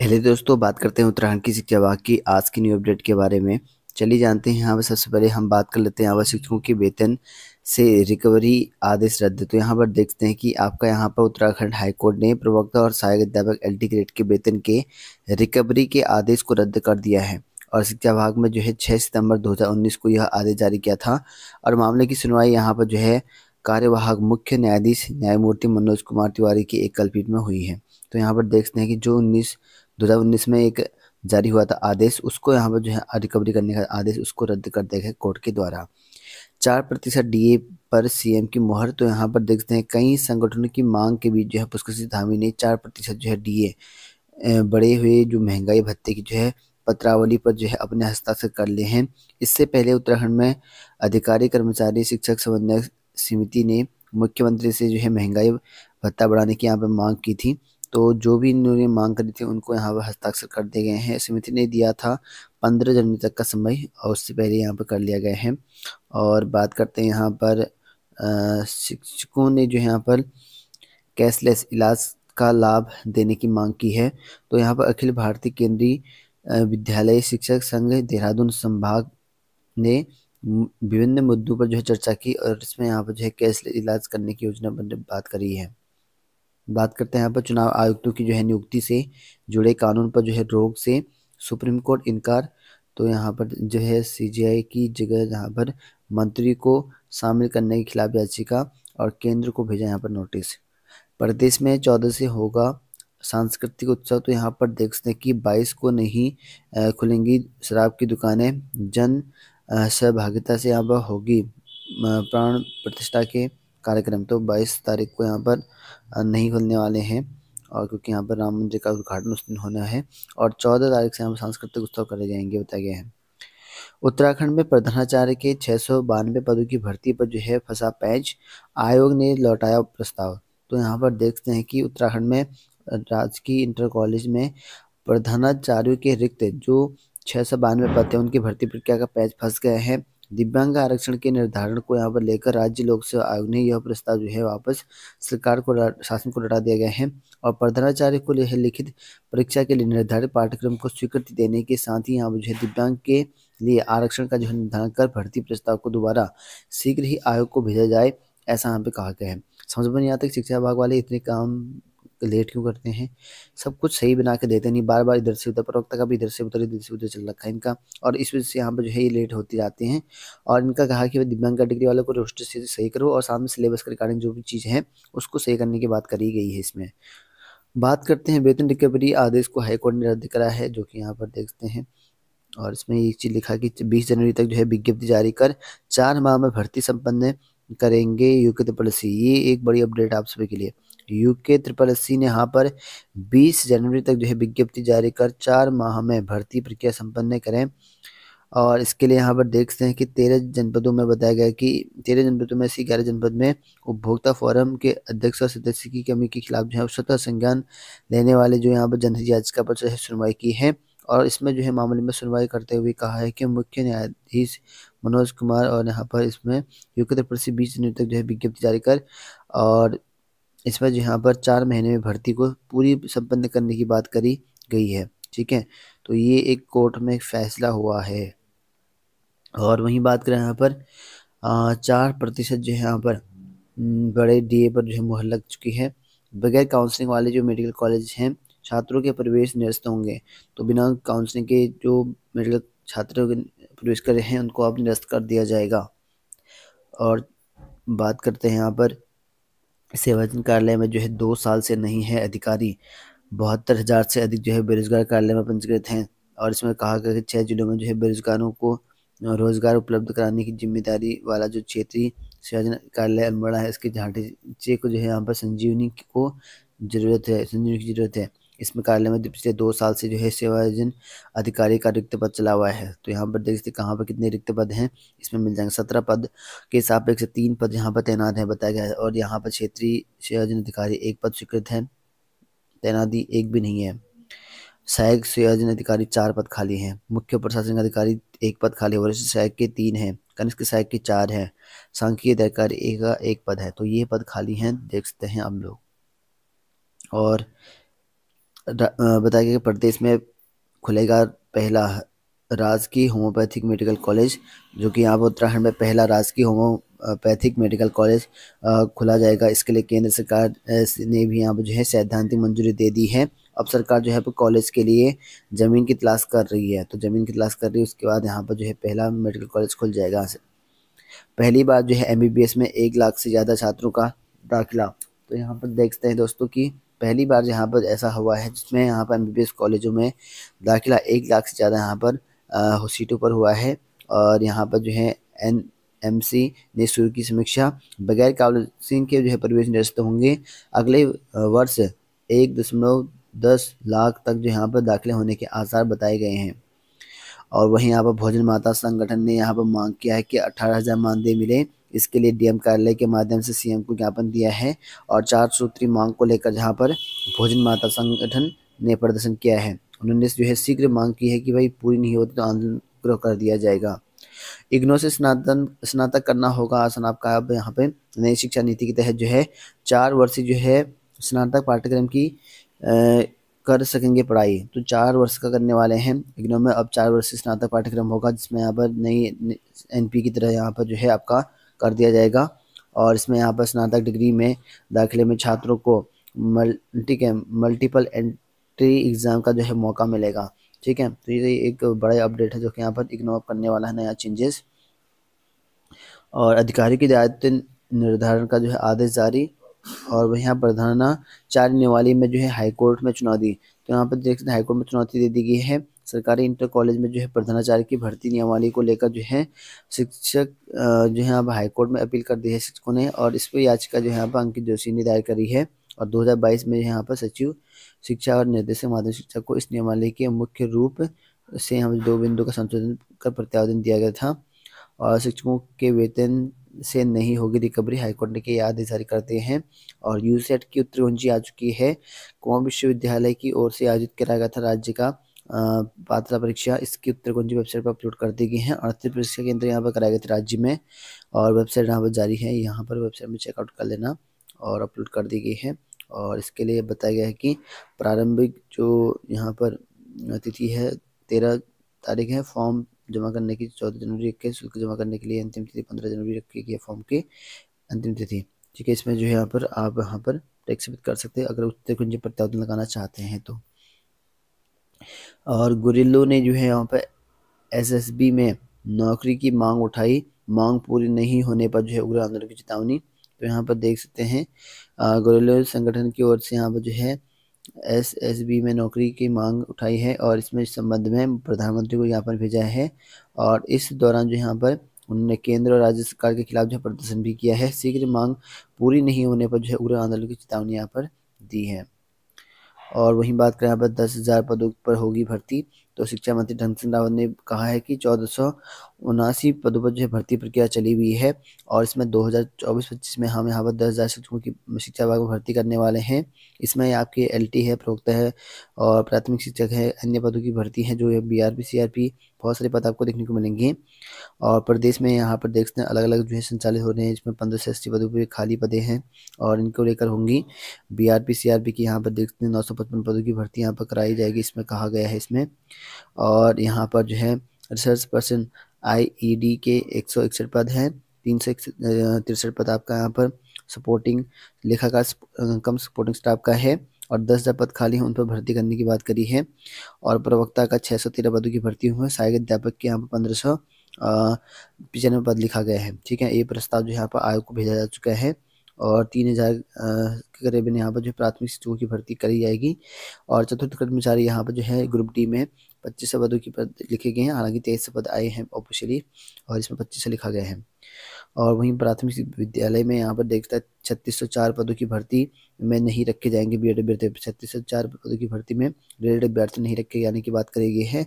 पहले दोस्तों बात करते हैं उत्तराखंड की शिक्षा विभाग की आज की न्यू अपडेट के बारे में चलिए जानते हैं यहाँ पर सबसे पहले हम बात कर लेते हैं आवास शिक्षकों के वेतन से रिकवरी आदेश रद्द तो यहाँ पर देखते हैं कि आपका यहाँ पर उत्तराखंड हाईकोर्ट ने प्रवक्ता और सहायक अध्यापक एल ग्रेड के वेतन के रिकवरी के आदेश को रद्द कर दिया है और शिक्षा विभाग में जो है छः सितंबर दो को यह आदेश जारी किया था और मामले की सुनवाई यहाँ पर जो है कार्यवाहक मुख्य न्यायाधीश न्यायमूर्ति मनोज कुमार तिवारी की एक कलपीठ में हुई है तो यहाँ पर देखते हैं कि जो उन्नीस दो में एक जारी हुआ था आदेश उसको यहाँ पर जो है रिकवरी करने का आदेश उसको रद्द कर दिया गया कोर्ट के द्वारा चार प्रतिशत डी पर सीएम की मोहर तो यहाँ पर देखते हैं कई संगठनों की मांग के बीच जो है पुष्कृषि धामी ने चार प्रतिशत जो है डी बढ़े हुए जो महंगाई भत्ते की जो है पत्रावली पर जो है अपने हस्ताक्षर कर लिए हैं इससे पहले उत्तराखंड में अधिकारी कर्मचारी शिक्षक समन्वय समिति ने मुख्यमंत्री से जो है महंगाई भत्ता बढ़ाने की यहाँ पर मांग की थी तो जो भी इन्होंने मांग करी थी उनको यहाँ पर हस्ताक्षर कर दिए गए हैं समिति ने दिया था पंद्रह जनवरी तक का समय और उससे पहले यहाँ पर कर लिया गया है और बात करते हैं यहाँ पर शिक्षकों ने जो यहाँ पर कैशलेस इलाज का लाभ देने की मांग की है तो यहाँ पर अखिल भारतीय केंद्रीय विद्यालय शिक्षक संघ देहरादून संभाग ने विभिन्न मुद्दों पर जो है चर्चा की और इसमें यहाँ पर जो है कैशलेस इलाज करने की योजना बनने बात करी है बात करते हैं यहाँ पर चुनाव आयुक्तों की जो है नियुक्ति से जुड़े कानून पर जो है रोक से सुप्रीम कोर्ट इनकार तो यहाँ पर जो है सीजीआई की जगह यहाँ पर मंत्री को शामिल करने के खिलाफ याचिका और केंद्र को भेजा यहाँ पर नोटिस प्रदेश में चौदह से होगा सांस्कृतिक उत्सव तो यहाँ पर देख सकते हैं कि बाईस को नहीं खुलेंगी शराब की दुकानें जन सहभागिता से यहाँ पर होगी प्राण प्रतिष्ठा के कार्यक्रम तो बाईस तारीख को यहाँ पर नहीं खुलने वाले हैं और क्योंकि यहाँ पर राम मंदिर का उद्घाटन उस दिन होना है और चौदह तारीख से यहाँ पर सांस्कृतिक उत्सव करे जाएंगे बताया गया है उत्तराखंड में प्रधानाचार्य के छः सौ बानवे पदों की भर्ती पर जो है फंसा पैंच आयोग ने लौटाया प्रस्ताव तो यहाँ पर देखते हैं कि उत्तराखंड में राजकीय इंटर कॉलेज में प्रधानाचार्यों के रिक्त जो छः सौ बानवे पद थे उनकी भर्ती प्रक्रिया का पैच फंस गए हैं दिव्यांग आरक्षण के निर्धारण को यहाँ पर लेकर राज्य लोक सेवा आयोग ने यह प्रस्ताव जो है वापस सरकार को शासन को लौटा दिया गया है और प्रधानाचार्य को यह लिखित परीक्षा के लिए निर्धारित पाठ्यक्रम को स्वीकृति देने के साथ ही यहाँ पर जो है दिव्यांग के लिए आरक्षण का जो है निर्धारण कर भर्ती प्रस्ताव को दोबारा शीघ्र ही आयोग को भेजा जाए ऐसा यहाँ पे कहा गया है समझ में नहीं आता शिक्षा विभाग वाले इतने काम लेट क्यों करते हैं सब कुछ सही बना के देते नहीं बार बार इधर से उधर प्रवक्ता का भी इधर से उधर इधर से उधर चल रखा है इनका और इस वजह से यहाँ पर जो है ये लेट होती जाते हैं और इनका कहा कि दिव्यांग डिग्री वालों को रोस्टर से सही करो और साथ में सिलेबस के रिगार्डिंग जो भी चीज़ है उसको सही करने की बात करी गई है इसमें बात करते हैं वेतन रिकवरी आदेश को हाईकोर्ट ने रद्द करा है जो कि यहाँ पर देखते हैं और इसमें एक चीज़ लिखा कि 20 जनवरी तक जो है विज्ञप्ति जारी कर चार माह में भर्ती संपन्न करेंगे योग्यता पॉलिसी ये एक बड़ी अपडेट आप सभी के लिए यूके ट्रिपल सी ने यहाँ पर 20 जनवरी तक जो है विज्ञप्ति जारी कर चार माह में भर्ती प्रक्रिया संपन्न करें और इसके लिए यहाँ पर देखते हैं कि तेरह जनपदों में बताया गया कि तेरह जनपदों में से ग्यारह जनपद में उपभोक्ता फोरम के अध्यक्ष और सदस्य की कमी के खिलाफ जो है स्वतः संज्ञान लेने वाले जो यहाँ पर जनहित याचिका पर जो है सुनवाई की है और इसमें जो है मामले में सुनवाई करते हुए कहा है कि मुख्य न्यायाधीश मनोज कुमार और यहाँ पर इसमें युक्त प्रति बीस जनवरी तक जो है विज्ञप्ति जारी कर और इस पर यहाँ पर चार महीने में भर्ती को पूरी संपन्न करने की बात करी गई है ठीक है तो ये एक कोर्ट में फैसला हुआ है और वहीं बात करें यहाँ पर चार प्रतिशत जो है यहाँ पर बड़े डीए पर जो है मुहर लग चुकी है बगैर काउंसलिंग वाले जो मेडिकल कॉलेज हैं छात्रों के प्रवेश निरस्त होंगे तो बिना काउंसलिंग के जो मेडिकल छात्रों के प्रवेश कर रहे हैं उनको अब निरस्त कर दिया जाएगा और बात करते हैं यहाँ पर सेवाचन कार्यालय में जो है दो साल से नहीं है अधिकारी बहत्तर हज़ार से अधिक जो है बेरोजगार कार्यालय में पंजीकृत हैं और इसमें कहा गया कि छः जिलों में जो है बेरोजगारों को रोजगार उपलब्ध कराने की जिम्मेदारी वाला जो क्षेत्रीय सेवाचन कार्यालय अल्मोड़ा है इसके झांटे को जो है यहाँ पर संजीवनी को ज़रूरत है संजीवनी की ज़रूरत है इसमें कार्यालय में पिछले दो साल से जो है सेवायोजन अधिकारी का रिक्त पद चला हुआ है तो यहाँ पर देख सकते कहाँ पर कितने रिक्त पद हैं इसमें मिल जाएंगे सत्रह पद के हिसाब से तीन पद यहाँ पर तैनात हैं बताया गया है और यहाँ पर क्षेत्रीय सेवायोजन अधिकारी एक पद स्वीकृत है तैनाती एक भी नहीं है सहायक सेवायोजन अधिकारी चार पद खाली हैं मुख्य प्रशासनिक अधिकारी एक पद खाली है वरिष्ठ सहायक के तीन हैं कनिष्ठ सहायक के चार हैं सांख्यिकीय अधिकारी एक पद है तो ये पद खाली हैं देख सकते हैं हम लोग और बताया गया कि प्रदेश में खुलेगा पहला राजकीय होम्योपैथिक मेडिकल कॉलेज जो कि यहाँ पर उत्तराखंड में पहला राजकीय होम्योपैथिक मेडिकल कॉलेज खुला जाएगा इसके लिए केंद्र सरकार ने भी यहाँ पर जो है सैद्धांतिक मंजूरी दे दी है अब सरकार जो है कॉलेज के लिए ज़मीन की तलाश कर रही है तो ज़मीन की तलाश कर रही है उसके बाद यहाँ पर जो है पहला मेडिकल कॉलेज खुल जाएगा पहली बार जो है एम में एक लाख से ज़्यादा छात्रों का दाखिला तो यहाँ पर देखते हैं दोस्तों की पहली बार यहाँ पर ऐसा हुआ है जिसमें यहाँ पर एम कॉलेजों में दाखिला एक लाख से ज़्यादा यहाँ पर सीटों पर हुआ है और यहाँ पर जो है एन सी ने शुरू की समीक्षा बगैर काउंसिलिंग के जो है प्रवेश निरस्त होंगे अगले वर्ष एक दशमलव दस लाख तक जो यहाँ पर दाखिले होने के आसार बताए गए हैं और वहीं यहाँ पर भोजन माता संगठन ने यहाँ पर मांग किया है कि अठारह हज़ार मानदेय मिले इसके लिए डीएम कार्यालय के माध्यम से सीएम को ज्ञापन दिया है और चार सूत्री मांग को लेकर जहाँ पर भोजन माता संगठन ने प्रदर्शन किया है उन्होंने जो है शीघ्र मांग की है कि भाई पूरी नहीं होती तो आंदोलन ग्रह कर दिया जाएगा इग्नो से स्नातन स्नातक करना होगा आसन आपका अब यहाँ पे नई शिक्षा नीति के तहत जो है चार वर्षीय जो है स्नातक पाठ्यक्रम की आ, कर सकेंगे पढ़ाई तो चार वर्ष का करने वाले हैं इग्नो में अब चार वर्ष स्नातक पाठ्यक्रम होगा जिसमें यहाँ पर नई एनपी की तरह यहाँ पर जो है आपका कर दिया जाएगा और इसमें यहाँ पर स्नातक डिग्री में दाखिले में छात्रों को मल ठीक है मल्टीपल एंट्री एग्ज़ाम का जो है मौका मिलेगा ठीक है तो ये एक बड़ा अपडेट है जो कि यहाँ पर इग्नोर करने वाला है नया चेंजेस और अधिकारी की दायित्व निर्धारण का जो है आदेश जारी और वह यहाँ प्रधानाचार्य निवाली में जो है हाईकोर्ट में चुनौती तो यहाँ पर देख सकते हैं हाईकोर्ट में चुनौती दे दी गई है सरकारी इंटर कॉलेज में जो है प्रधानाचार्य की भर्ती नियमावली को लेकर जो है शिक्षक जो है अब हाईकोर्ट में अपील कर दी है शिक्षकों ने और इस पर याचिका जो है पर अंकित जोशी ने दायर करी है और 2022 में यहाँ पर सचिव शिक्षा और निर्देशक माध्यमिक शिक्षा को इस नियमावली के मुख्य रूप से हम दो बिंदु का संशोधन कर प्रत्यावेदन दिया गया था और शिक्षकों के वेतन से नहीं होगी रिकवरी हाईकोर्ट ने के आदेश जारी करते हैं और यूसेट की उत्तर आ चुकी है कौम विश्वविद्यालय की ओर से आयोजित कराया गया था राज्य का पात्रता परीक्षा इसकी उत्तर कुंजी वेबसाइट पर अपलोड कर दी गई है अड़तीस परीक्षा केंद्र यहाँ पर कराए गए थे राज्य में और वेबसाइट यहाँ पर जारी है यहाँ पर वेबसाइट में चेकआउट कर लेना और अपलोड कर दी गई है और इसके लिए बताया गया है कि प्रारंभिक जो यहाँ पर तिथि है तेरह तारीख है फॉर्म जमा करने की चौदह जनवरी के शुल्क जमा करने के लिए अंतिम तिथि पंद्रह जनवरी रखी गई है फॉर्म की अंतिम तिथि ठीक है इसमें जो है यहाँ पर आप यहाँ पर टैक्स कर सकते हैं अगर उत्तर कुंजी प्रत्यावधान लगाना चाहते हैं तो और गुरिल्लो ने जो है यहाँ पर एसएसबी में नौकरी की मांग उठाई मांग पूरी नहीं होने पर जो है उग्र आंदोलन की चेतावनी तो यहाँ पर देख सकते हैं गुरिल्लो संगठन की ओर से यहाँ पर जो है एस एस बी में नौकरी की मांग उठाई है और इसमें इस संबंध में प्रधानमंत्री को ज्ञापन भेजा है और इस दौरान जो यहाँ पर उन्होंने केंद्र और राज्य सरकार के खिलाफ जो प्रदर्शन भी किया है शीघ्र मांग पूरी नहीं होने पर जो है उग्र आंदोलन की चेतावनी यहाँ पर दी है और वहीं बात करें यहाँ पर दस हज़ार पदों पर होगी भर्ती तो शिक्षा मंत्री ढंग सिंह रावत ने कहा है कि चौदह पदों पर जो है भर्ती प्रक्रिया चली हुई है और इसमें 2024-25 में हम यहाँ पर दस हज़ार शिक्षकों की शिक्षा विभाग में भर्ती करने वाले हैं इसमें आपके एलटी है प्रवक्ता है और प्राथमिक शिक्षक है अन्य पदों की भर्ती है जो है बी आर बहुत सारे पद आपको देखने को मिलेंगे और प्रदेश में यहाँ पर देखते हैं अलग अलग जो है संचालित हो रहे हैं जिसमें पंद्रह से अस्सी पदों पर खाली पदे हैं और इनको लेकर होंगी आर पी की यहाँ पर देखते हैं नौ सौ पचपन पदों की भर्ती यहाँ पर कराई जाएगी इसमें कहा गया है इसमें और यहाँ पर जो है रिसर्च पर्सन आईईडी के एक सौ इकसठ पद हैं तीन सौ तिरसठ पद आपका यहाँ पर सपोर्टिंग लेखा का कम सपोर्टिंग स्टाफ का है और दस हज़ार पद खाली हैं उन पर भर्ती करने की बात करी है और प्रवक्ता का छः सौ तेरह पदों की भर्ती हुई है सहायक अध्यापक के यहाँ पर पंद्रह सौ पिचानवे पद लिखा गया है ठीक है ये प्रस्ताव जो यहाँ पर आयोग को भेजा जा चुका है और तीन हज़ार के करीबन यहाँ पर जो प्राथमिक शिक्षकों की भर्ती करी जाएगी और चतुर्थ कर्मचारी यहाँ पर जो है ग्रुप डी में पच्चीस पदों की पद लिखे गए हैं हालांकि तेईस पद आए हैं ऑफिशियली और इसमें पच्चीस लिखा गया है और वहीं प्राथमिक विद्यालय में यहाँ पर देखता है छत्तीस सौ चार पदों की भर्ती में नहीं रखे जाएंगे बी एड अभ्यर्थी छत्तीस सौ चार पदों की भर्ती में एड अभ्यर्थी नहीं रखे जाने की बात करी गई है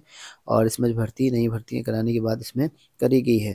और इसमें भर्ती नई भर्तियाँ कराने की बात इसमें करी गई है